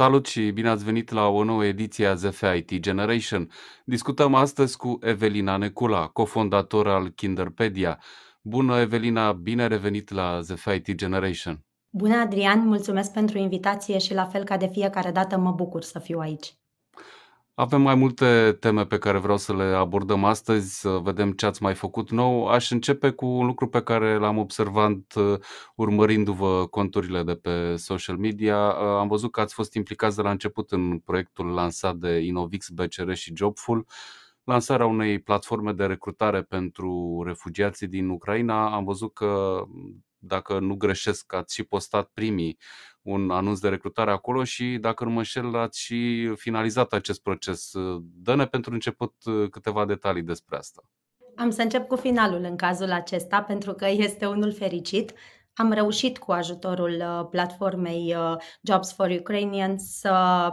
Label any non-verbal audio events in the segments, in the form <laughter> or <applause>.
Salut și bine ați venit la o nouă ediție a ZFIT Generation. Discutăm astăzi cu Evelina Necula, cofondator al Kinderpedia. Bună, Evelina, bine revenit la ZFIT Generation. Bună, Adrian, mulțumesc pentru invitație și la fel ca de fiecare dată mă bucur să fiu aici. Avem mai multe teme pe care vreau să le abordăm astăzi, să vedem ce ați mai făcut nou. Aș începe cu un lucru pe care l-am observat uh, urmărindu-vă conturile de pe social media. Uh, am văzut că ați fost implicați de la început în proiectul lansat de Inovix, BCR și Jobful, lansarea unei platforme de recrutare pentru refugiații din Ucraina. Am văzut că dacă nu greșesc, ați și postat primii un anunț de recrutare acolo și, dacă nu mă înșel, ați și finalizat acest proces. Dă-ne pentru început uh, câteva detalii despre asta. Am să încep cu finalul în cazul acesta, pentru că este unul fericit. Am reușit cu ajutorul uh, platformei uh, Jobs for Ukrainians să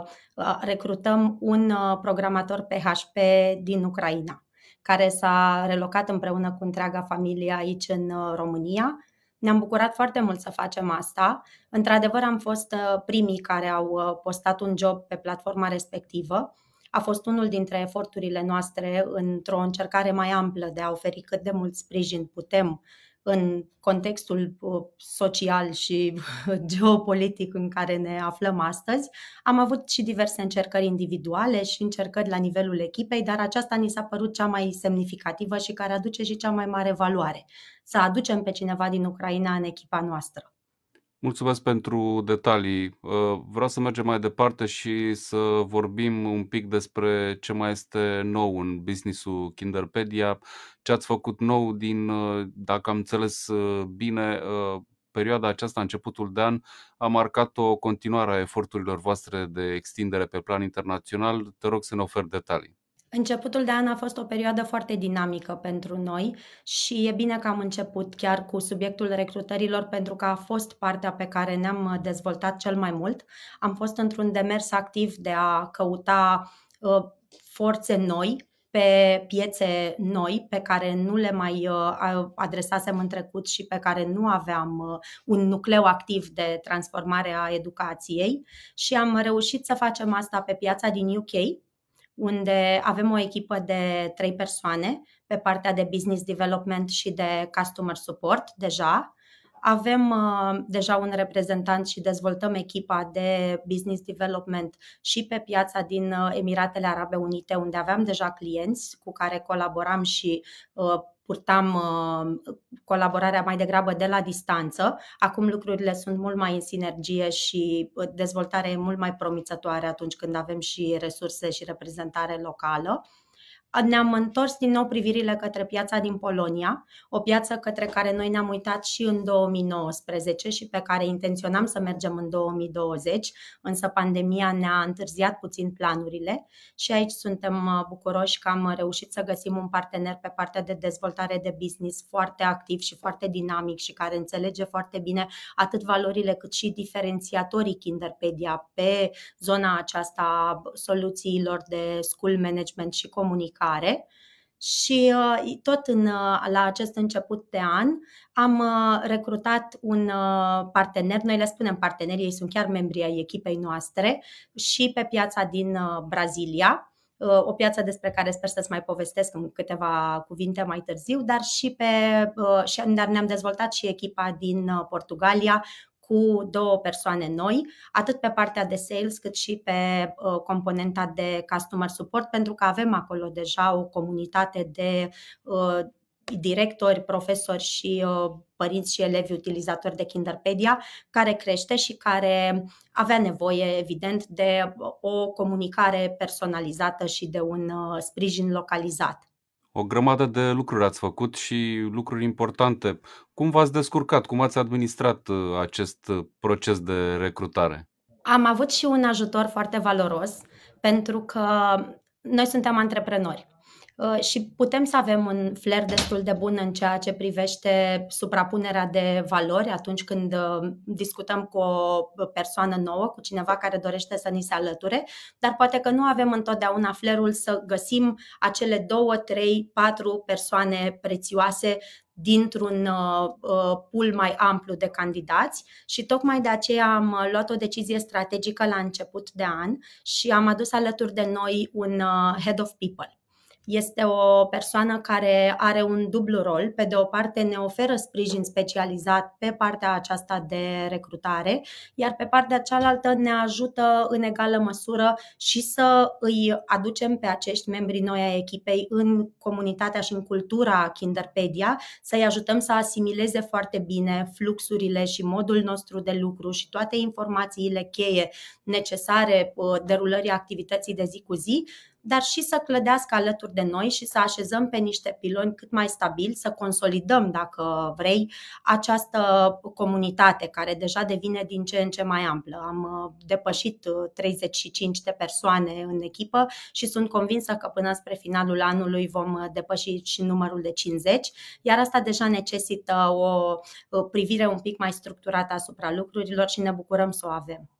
recrutăm un programator PHP din Ucraina, care s-a relocat împreună cu întreaga familie aici în România ne-am bucurat foarte mult să facem asta. Într-adevăr, am fost uh, primii care au uh, postat un job pe platforma respectivă. A fost unul dintre eforturile noastre într-o încercare mai amplă de a oferi cât de mult sprijin putem în contextul uh, social și <laughs> geopolitic în care ne aflăm astăzi. Am avut și diverse încercări individuale și încercări la nivelul echipei, dar aceasta ni s-a părut cea mai semnificativă și care aduce și cea mai mare valoare. Să aducem pe cineva din Ucraina în echipa noastră. Mulțumesc pentru detalii. Uh, vreau să mergem mai departe și să vorbim un pic despre ce mai este nou în businessul Kinderpedia, ce ați făcut nou din, uh, dacă am înțeles uh, bine, perioada aceasta, începutul de an, a marcat o continuare a eforturilor voastre de extindere pe plan internațional. Te rog să ne oferi detalii. Începutul de an a fost o perioadă foarte dinamică pentru noi și e bine că am început chiar cu subiectul recrutărilor pentru că a fost partea pe care ne-am uh, dezvoltat cel mai mult. Am fost într-un demers activ de a căuta uh, forțe noi pe piețe noi pe care nu le mai uh, adresasem în trecut și pe care nu aveam un nucleu activ de transformare a educației și am reușit să facem asta pe piața din UK, unde avem o echipă de trei persoane pe partea de business development și de customer support deja. Avem uh, deja un reprezentant și dezvoltăm echipa de business development și pe piața din uh, Emiratele Arabe Unite, unde aveam deja clienți cu care colaboram și uh, purtam uh, colaborarea mai degrabă de la distanță. Acum lucrurile sunt mult mai în sinergie și uh, dezvoltarea e mult mai promițătoare atunci când avem și resurse și reprezentare locală ne-am întors din nou privirile către piața din Polonia, o piață către care noi ne-am uitat și în 2019 și pe care intenționam să mergem în 2020, însă pandemia ne-a întârziat puțin planurile și aici suntem uh, bucuroși că am reușit să găsim un partener pe partea de dezvoltare de business foarte activ și foarte dinamic și care înțelege foarte bine atât valorile cât și diferențiatorii Kinderpedia pe zona aceasta soluțiilor de school management și comunicare mișcare și uh, tot în, uh, la acest început de an am uh, recrutat un partener, noi le spunem partenerii, ei sunt chiar membri ai echipei noastre și pe piața din Brazilia, o piață despre care sper să-ți mai povestesc în câteva cuvinte mai târziu, dar și pe, dar ne-am dezvoltat și echipa din Portugalia cu două persoane noi, atât pe partea de sales cât și pe uh, componenta de customer support, pentru că avem acolo deja o comunitate de uh, directori, profesori și uh, părinți și elevi utilizatori de Kinderpedia, care crește și care avea nevoie, evident, de o comunicare personalizată și de un uh, sprijin localizat o grămadă de lucruri ați făcut și lucruri importante. Cum v-ați descurcat? Cum ați administrat uh, acest uh, proces de recrutare? Am avut și un ajutor foarte valoros pentru că noi suntem antreprenori Uh, și putem să avem un flair destul de bun în ceea ce privește suprapunerea de valori atunci când uh, discutăm cu o persoană nouă, cu cineva care dorește să ni se alăture, dar poate că nu avem întotdeauna flerul să găsim acele două, trei, patru persoane prețioase dintr-un uh, pool mai amplu de candidați și tocmai de aceea am luat o decizie strategică la început de an și am adus alături de noi un head of people este o persoană care are un dublu rol. Pe de o parte ne oferă sprijin specializat pe partea aceasta de recrutare, iar pe partea cealaltă ne ajută în egală măsură și să îi aducem pe acești membri noi ai echipei în comunitatea și în cultura Kinderpedia, să-i ajutăm să asimileze foarte bine fluxurile și modul nostru de lucru și toate informațiile cheie necesare uh, derulării activității de zi cu zi, dar și să clădească alături de noi și să așezăm pe niște piloni cât mai stabili, să consolidăm, dacă vrei, această comunitate care deja devine din ce în ce mai amplă. Am uh, depășit 35 uh, de persoane în echipă și sunt convinsă că până spre finalul anului vom uh, depăși și numărul de 50, iar asta deja necesită o privire un pic mai structurată asupra lucrurilor și ne bucurăm să o avem.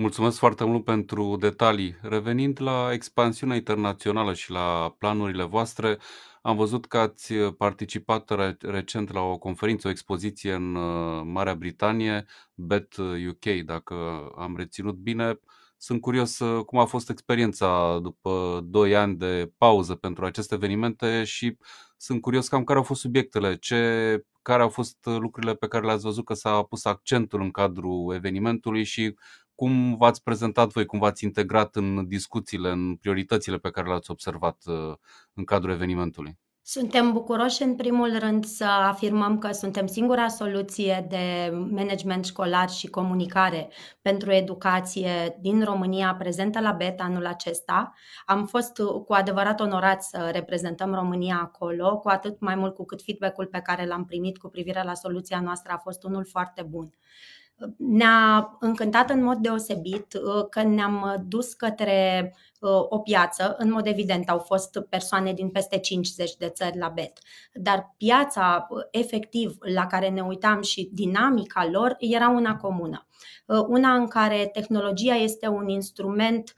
Mulțumesc foarte mult pentru detalii. Revenind la expansiunea internațională și la planurile voastre, am văzut că ați participat recent la o conferință, o expoziție în uh, Marea Britanie, BET UK, dacă am reținut bine. Sunt curios uh, cum a fost experiența după 2 ani de pauză pentru aceste evenimente și sunt curios cam care au fost subiectele, ce, care au fost lucrurile pe care le-ați văzut că s-a pus accentul în cadrul evenimentului și cum v-ați prezentat voi, cum v-ați integrat în discuțiile, în prioritățile pe care le-ați observat uh, în cadrul evenimentului? Suntem bucuroși, în primul rând, să afirmăm că suntem singura soluție de management școlar și comunicare pentru educație din România prezentă la BET anul acesta. Am fost cu adevărat onorați să reprezentăm România acolo, cu atât mai mult cu cât feedback-ul pe care l-am primit cu privire la soluția noastră a fost unul foarte bun ne-a încântat în mod deosebit uh, că ne-am dus către uh, o piață. În mod evident au fost persoane din peste 50 de țări la BET, dar piața uh, efectiv la care ne uitam și dinamica lor era una comună. Una în care tehnologia este un instrument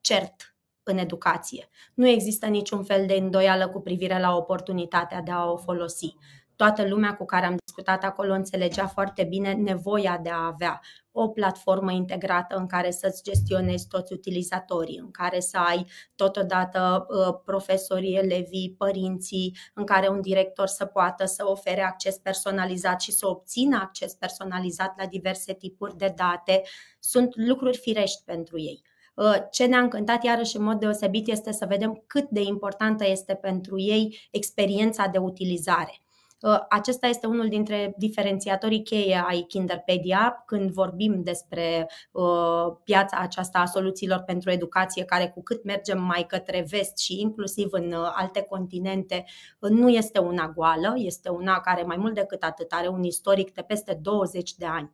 cert în educație. Nu există niciun fel de îndoială cu privire la oportunitatea de a o folosi toată lumea cu care am discutat acolo înțelegea foarte bine nevoia de a avea o platformă integrată în care să-ți gestionezi toți utilizatorii, în care să ai totodată ă, profesorii, elevii, părinții, în care un director să poată să ofere acces personalizat și să obțină acces personalizat la diverse tipuri de date. Sunt lucruri firești pentru ei. Ă, ce ne-a încântat iarăși în mod deosebit este să vedem cât de importantă este pentru ei experiența de utilizare Uh, acesta este unul dintre diferențiatorii cheie ai Kinderpedia când vorbim despre uh, piața aceasta a soluțiilor pentru educație, care cu cât mergem mai către vest și inclusiv în uh, alte continente, nu este una goală, este una care mai mult decât atât are un istoric de peste 20 de ani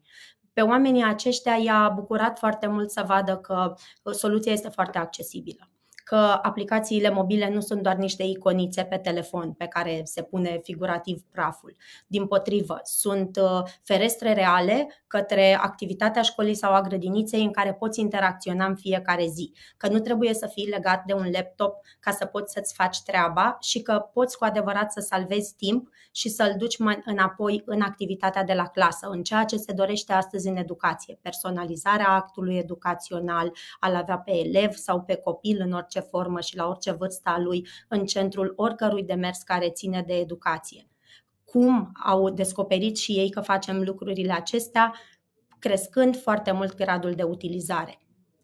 pe oamenii aceștia i-a bucurat foarte mult să vadă că soluția este foarte accesibilă că aplicațiile mobile nu sunt doar niște iconițe pe telefon pe care se pune figurativ praful. Din potrivă, sunt uh, ferestre reale către activitatea școlii sau a grădiniței în care poți interacționa în fiecare zi. Că nu trebuie să fii legat de un laptop ca să poți să-ți faci treaba și că poți cu adevărat să salvezi timp și să-l duci înapoi în activitatea de la clasă, în ceea ce se dorește astăzi în educație, personalizarea actului educațional, al avea pe elev sau pe copil în orice orice formă și la orice vârstă a lui în centrul oricărui demers care ține de educație. Cum au descoperit și ei că facem lucrurile acestea? Crescând foarte mult gradul de utilizare.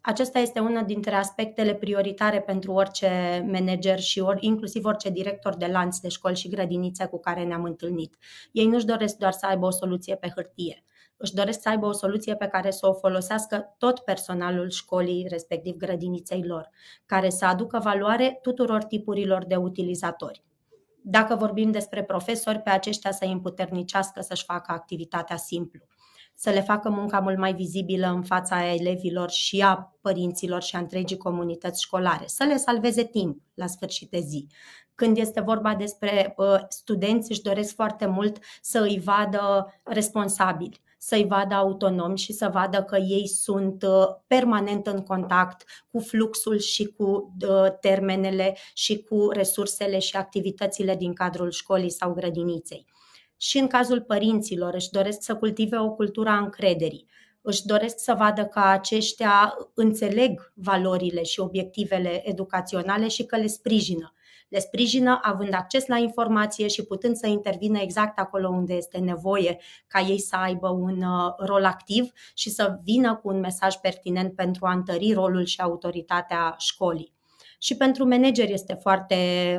Acesta este una dintre aspectele prioritare pentru orice manager și or, inclusiv orice director de lanț de școli și grădinițe cu care ne-am întâlnit. Ei nu-și doresc doar să aibă o soluție pe hârtie, își doresc să aibă o soluție pe care să o folosească tot personalul școlii, respectiv grădiniței lor, care să aducă valoare tuturor tipurilor de utilizatori. Dacă vorbim despre profesori, pe aceștia să îi împuternicească să-și facă activitatea simplu să le facă munca mult mai vizibilă în fața elevilor și a părinților și a întregii comunități școlare, să le salveze timp la sfârșit de zi. Când este vorba despre studenți, își doresc foarte mult să îi vadă responsabili să-i vadă autonomi și să vadă că ei sunt ă, permanent în contact cu fluxul și cu ă, termenele și cu resursele și activitățile din cadrul școlii sau grădiniței și în cazul părinților își doresc să cultive o cultură a încrederii. Își doresc să vadă că aceștia înțeleg valorile și obiectivele educaționale și că le sprijină. Le sprijină având acces la informație și putând să intervină exact acolo unde este nevoie ca ei să aibă un uh, rol activ și să vină cu un mesaj pertinent pentru a întări rolul și autoritatea școlii și pentru manager este foarte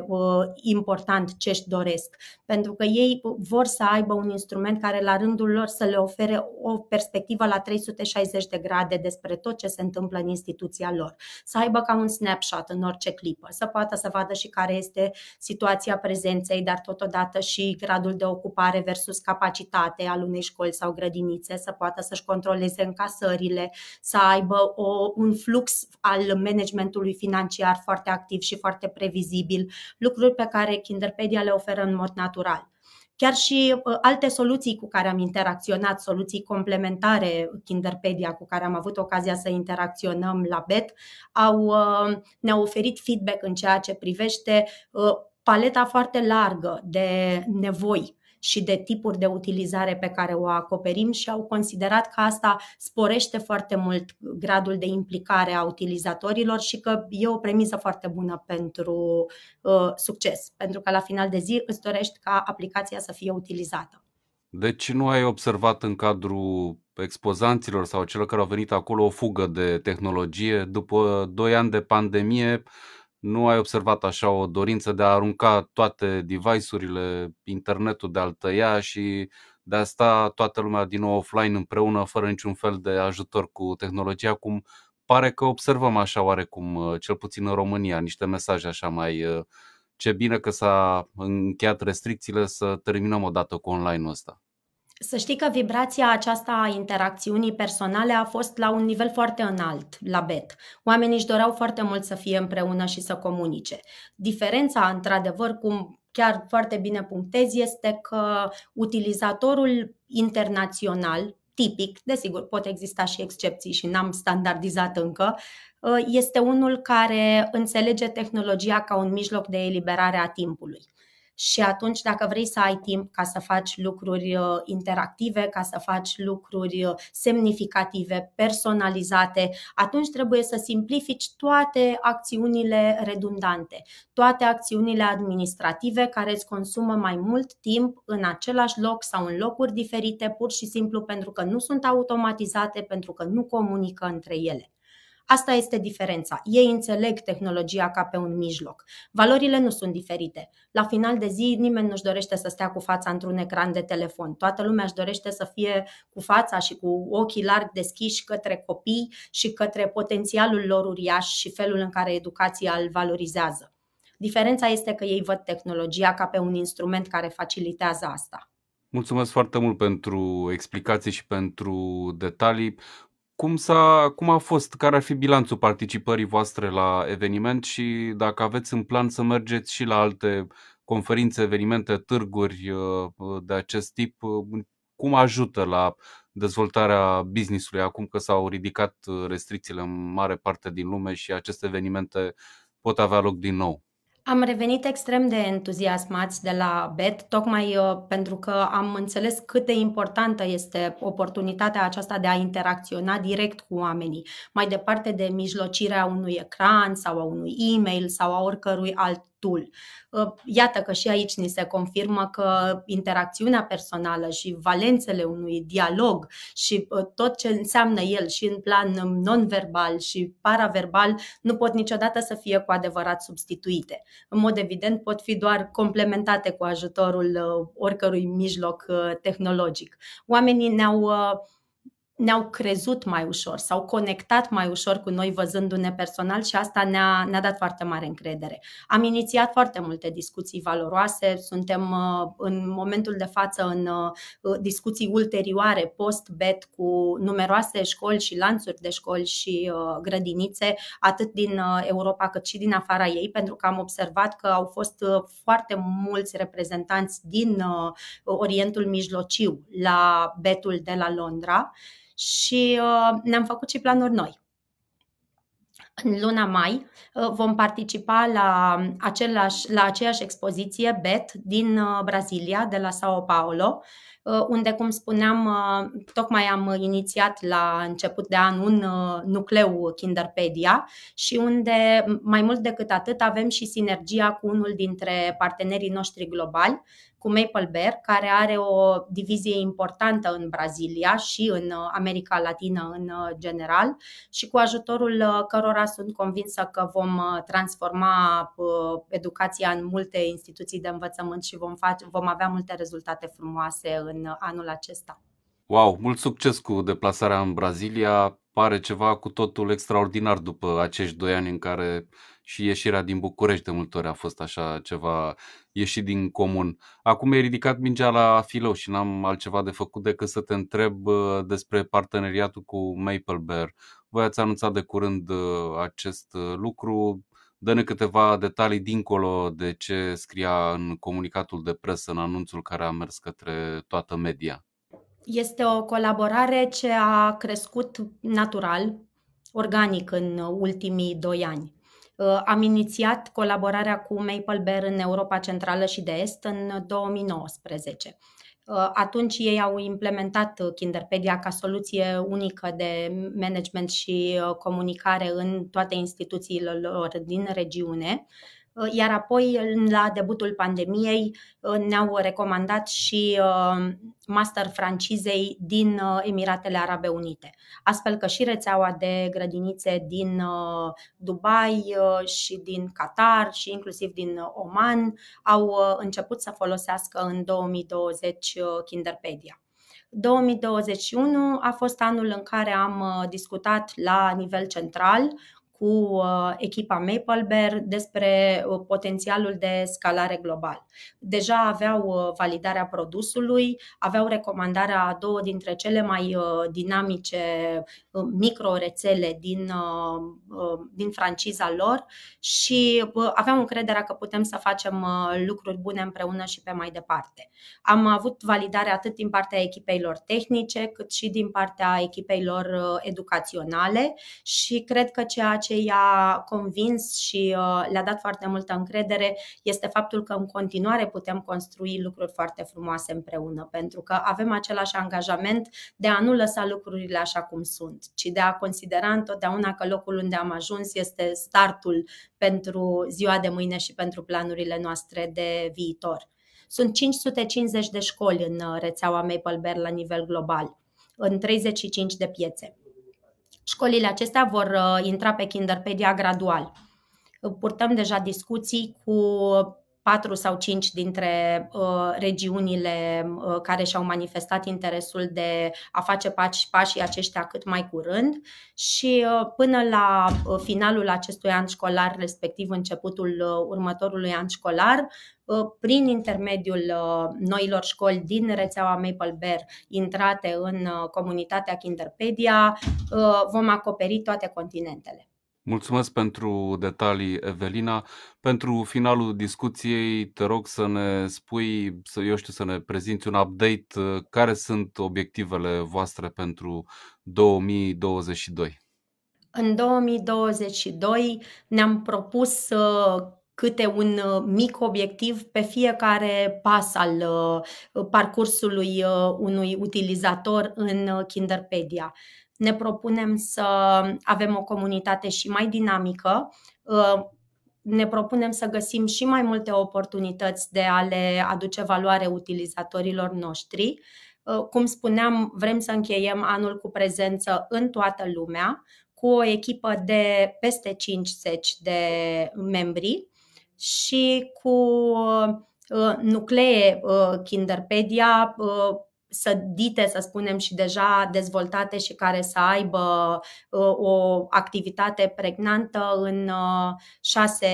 uh, important ce își doresc, pentru că ei vor să aibă un instrument care la rândul lor să le ofere o perspectivă la 360 de grade despre tot ce se întâmplă în instituția lor, să aibă ca un snapshot în orice clipă, să poată să vadă și care este situația prezenței, dar totodată și gradul de ocupare versus capacitate al unei școli sau grădinițe, să poată să-și controleze încasările, să aibă o, un flux al managementului financiar foarte foarte activ și foarte previzibil, lucruri pe care Kinderpedia le oferă în mod natural chiar și uh, alte soluții cu care am interacționat, soluții complementare Kinderpedia cu care am avut ocazia să interacționăm la BET, au, uh, ne-au oferit feedback în ceea ce privește uh, paleta foarte largă de nevoi și de tipuri de utilizare pe care o acoperim și au considerat că asta sporește foarte mult gradul de implicare a utilizatorilor și că e o premisă foarte bună pentru uh, succes, pentru că la final de zi îți dorești ca aplicația să fie utilizată. Deci nu ai observat în cadrul expozanților sau celor care au venit acolo o fugă de tehnologie după 2 ani de pandemie nu ai observat așa o dorință de a arunca toate device-urile, internetul de a tăia și de a sta toată lumea din nou offline împreună, fără niciun fel de ajutor cu tehnologia, cum pare că observăm așa oarecum, uh, cel puțin în România, niște mesaje așa mai uh, ce bine că s-a încheiat restricțiile să terminăm odată cu online-ul ăsta. Să știi că vibrația aceasta a interacțiunii personale a fost la un nivel foarte înalt, la BET. Oamenii își doreau foarte mult să fie împreună și să comunice. Diferența, într-adevăr, cum chiar foarte bine punctezi, este că utilizatorul internațional, tipic, desigur, pot exista și excepții și n-am standardizat încă, este unul care înțelege tehnologia ca un mijloc de eliberare a timpului și atunci dacă vrei să ai timp ca să faci lucruri uh, interactive, ca să faci lucruri uh, semnificative, personalizate, atunci trebuie să simplifici toate acțiunile redundante, toate acțiunile administrative care îți consumă mai mult timp în același loc sau în locuri diferite, pur și simplu pentru că nu sunt automatizate, pentru că nu comunică între ele. Asta este diferența. Ei înțeleg tehnologia ca pe un mijloc. Valorile nu sunt diferite. La final de zi, nimeni nu-și dorește să stea cu fața într-un ecran de telefon. Toată lumea își dorește să fie cu fața și cu ochii larg deschiși către copii și către potențialul lor uriaș și felul în care educația îl valorizează. Diferența este că ei văd tehnologia ca pe un instrument care facilitează asta. Mulțumesc foarte mult pentru explicații și pentru detalii cum, s-a, cum a fost, care ar fi bilanțul participării voastre la eveniment și dacă aveți în plan să mergeți și la alte conferințe, evenimente, târguri uh, uh, de acest tip, uh, cum ajută la dezvoltarea businessului acum că s-au ridicat restricțiile în mare parte din lume și aceste evenimente pot avea loc din nou? Am revenit extrem de entuziasmați de la BET, tocmai uh, pentru că am înțeles cât de importantă este oportunitatea aceasta de a interacționa direct cu oamenii, mai departe de mijlocirea unui ecran sau a unui e-mail sau a oricărui alt tool. Ă, iată că și aici ni se confirmă că interacțiunea personală și valențele unui dialog și ă, tot ce înseamnă el și în plan non-verbal și paraverbal nu pot niciodată să fie cu adevărat substituite. În mod evident pot fi doar complementate cu ajutorul ă, oricărui mijloc tehnologic. Oamenii ne-au ne-au crezut mai ușor, s-au conectat mai ușor cu noi văzându-ne personal și asta ne-a, ne-a dat foarte mare încredere. Am inițiat foarte multe discuții valoroase, suntem uh, în momentul de față în uh, uh, discuții ulterioare, post-BET, cu numeroase școli și lanțuri de școli și grădinițe, atât din Europa cât și din afara ei, pentru că am observat că au fost foarte mulți reprezentanți din Orientul Mijlociu la betul de la Londra și uh, ne-am făcut și planuri noi. În luna mai uh, vom participa la, um, același, la aceeași expoziție BET din uh, Brazilia, de la Sao Paulo, uh, unde, cum spuneam, uh, tocmai am inițiat la început de an un uh, nucleu Kinderpedia și unde, mai mult decât atât, avem și sinergia cu unul dintre partenerii noștri globali, cu Maple Bear, care are o divizie importantă în Brazilia și în uh, America Latină în uh, general și cu ajutorul uh, cărora sunt convinsă că vom transforma educația în multe instituții de învățământ și vom, face, vom avea multe rezultate frumoase în anul acesta. Wow, mult succes cu deplasarea în Brazilia. Pare ceva cu totul extraordinar după acești doi ani în care și ieșirea din București de multe ori a fost așa ceva ieșit din comun. Acum e ridicat mingea la filo și n-am altceva de făcut decât să te întreb uh, despre parteneriatul cu Maple Bear. Voi ați anunțat de curând uh, acest uh, lucru. Dă-ne câteva detalii dincolo de ce scria în comunicatul de presă, în anunțul care a mers către toată media. Este o colaborare ce a crescut natural, organic în ultimii doi ani. Uh, am inițiat colaborarea cu Maple Bear în Europa Centrală și de Est în 2019. Uh, uh, atunci ei au implementat Kinderpedia ca soluție unică de management și comunicare în toate instituțiile lor din regiune Uh, iar apoi la debutul pandemiei uh, ne-au recomandat și uh, master francizei din Emiratele Arabe Unite. Astfel că și rețeaua de grădinițe din Dubai și din Qatar și inclusiv din Oman au început să folosească în 2020 Kinderpedia. 2021 a fost anul în care am discutat la nivel central cu uh, echipa Bear despre uh, potențialul de scalare global. Deja aveau uh, validarea produsului, aveau recomandarea a două dintre cele mai dinamice microrețele din, din franciza lor și aveam încrederea că putem să facem lucruri bune împreună și pe mai departe. Am avut validare atât din partea echipei lor tehnice, cât și din partea echipei lor educaționale și cred că ceea ce ce i-a convins și uh, le-a dat foarte multă încredere este faptul că în continuare putem construi lucruri foarte frumoase împreună, pentru că avem același angajament de a nu lăsa lucrurile așa cum sunt, ci de a considera întotdeauna că locul unde am ajuns este startul pentru ziua de mâine și pentru planurile noastre de viitor. Sunt 550 de școli în uh, rețeaua Maple Bear la nivel global, în 35 de piețe. Școlile acestea vor uh, intra pe Kinderpedia gradual. Purtăm deja discuții cu patru sau cinci dintre uh, regiunile uh, care și-au manifestat interesul de a face pași, pașii aceștia cât mai curând și uh, până la uh, finalul acestui an școlar, respectiv începutul uh, următorului an școlar, uh, prin intermediul uh, noilor școli din rețeaua Maple Bear intrate în uh, comunitatea Kinderpedia, vom acoperi toate continentele. Mulțumesc pentru detalii, Evelina. Pentru finalul discuției, te rog să ne spui, să, eu știu, să ne prezinți un update. Uh, care sunt obiectivele voastre pentru 2022? În 2022 ne-am propus uh, câte un uh, mic obiectiv pe fiecare pas al parcursului unui utilizator în Kinderpedia. Ne propunem să avem o comunitate și mai dinamică, uh, ne propunem să găsim și mai multe oportunități de a le aduce valoare utilizatorilor noștri. Uh, cum spuneam, vrem să încheiem anul cu prezență în toată lumea, cu o echipă de peste 50 de membri și cu uh, nuclee Kinderpedia sădite, să spunem, și deja dezvoltate și care să aibă uh, o activitate pregnantă în uh, șase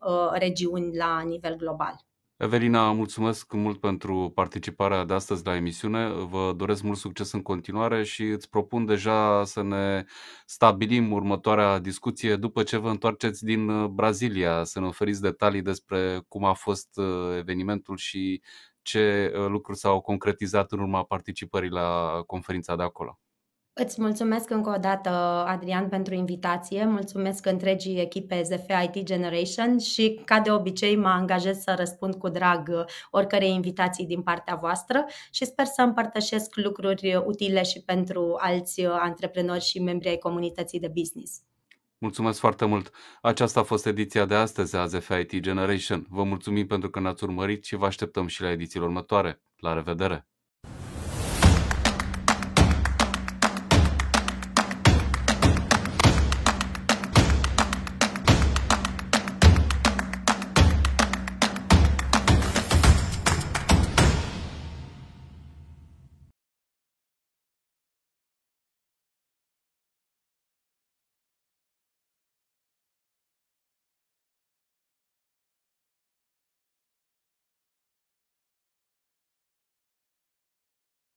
uh, regiuni la nivel global. Evelina, mulțumesc mult pentru participarea de astăzi la emisiune. Vă doresc mult succes în continuare și îți propun deja să ne stabilim următoarea discuție după ce vă întoarceți din Brazilia, să ne oferiți detalii despre cum a fost evenimentul și ce uh, lucruri s-au concretizat în urma participării la conferința de acolo. Îți mulțumesc încă o dată, Adrian, pentru invitație. Mulțumesc întregii echipe ZF IT Generation și, ca de obicei, mă angajez să răspund cu drag uh, oricărei invitații din partea voastră și sper să împărtășesc lucruri utile și pentru alți uh, antreprenori și membri ai comunității de business. Mulțumesc foarte mult! Aceasta a fost ediția de astăzi a ZFIT Generation. Vă mulțumim pentru că ne-ați urmărit și vă așteptăm și la edițiile următoare. La revedere!